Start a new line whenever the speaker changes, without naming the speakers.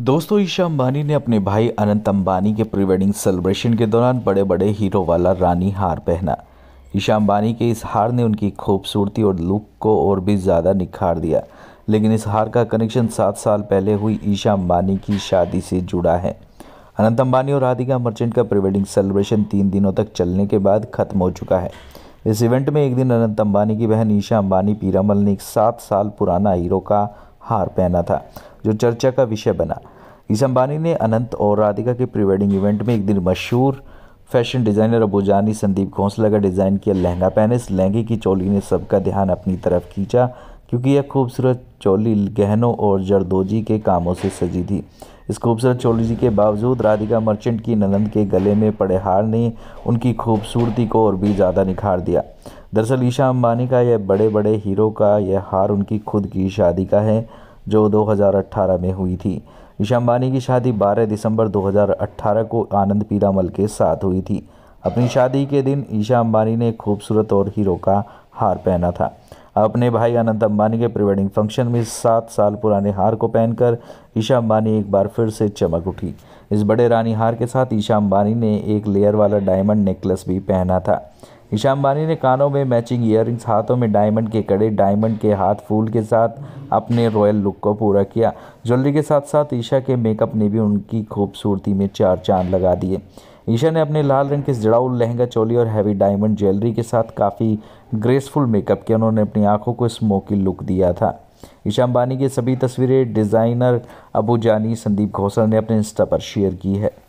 दोस्तों ईशा अंबानी ने अपने भाई अनंत अंबानी के प्री वेडिंग सेलिब्रेशन के दौरान बड़े बड़े हीरो वाला रानी हार पहना ईशा अंबानी के इस हार ने उनकी खूबसूरती और लुक को और भी ज़्यादा निखार दिया लेकिन इस हार का कनेक्शन सात साल पहले हुई ईशा अंबानी की शादी से जुड़ा है अनंत अंबानी और राधिका मर्चेंट का प्री वेडिंग सेलिब्रेशन तीन दिनों तक चलने के बाद ख़त्म हो चुका है इस इवेंट में एक दिन अनंत अंबानी की बहन ईशा अंबानी पीरामल ने एक सात साल पुराना हीरो का हार पहना था जो चर्चा का विषय बना इस अंबानी ने अनंत और राधिका के प्री वेडिंग इवेंट में एक दिन मशहूर फैशन डिज़ाइनर जानी संदीप घोंसला का डिज़ाइन किया लहंगा पहने इस लहंगे की चोली ने सबका ध्यान अपनी तरफ खींचा क्योंकि यह खूबसूरत चोली गहनों और जरदोजी के कामों से सजी थी इस खूबसूरत चोली के बावजूद राधिका मर्चेंट की ननंद के गले में पड़े हार ने उनकी खूबसूरती को और भी ज़्यादा निखार दिया दरअसल ईशा अंबानी का यह बड़े बड़े हीरो का यह हार उनकी खुद की शादी का है जो 2018 में हुई थी ईशा अंबानी की शादी 12 दिसंबर 2018 को आनंद पीरामल के साथ हुई थी अपनी शादी के दिन ईशा अंबानी ने खूबसूरत और हीरो का हार पहना था अपने भाई अनंत अंबानी के प्री वेडिंग फंक्शन में सात साल पुराने हार को पहनकर ईशा अंबानी एक बार फिर से चमक उठी इस बड़े रानी हार के साथ ईशा अंबानी ने एक लेयर वाला डायमंड नेकलेस भी पहना था ईशा अंबानी ने कानों में मैचिंग ईयर हाथों में डायमंड के कड़े डायमंड के हाथ फूल के साथ अपने रॉयल लुक को पूरा किया ज्वेलरी के साथ साथ ईशा के मेकअप ने भी उनकी खूबसूरती में चार चांद लगा दिए ईशा ने अपने लाल रंग के जड़ाऊ लहंगा चोली और हैवी डायमंड ज्वेलरी के साथ काफ़ी ग्रेसफुल मेकअप किया उन्होंने अपनी आंखों को स्मोकी लुक दिया था ईशा अंबानी की सभी तस्वीरें डिज़ाइनर अबू जानी संदीप घोसल ने अपने इंस्टा पर शेयर की है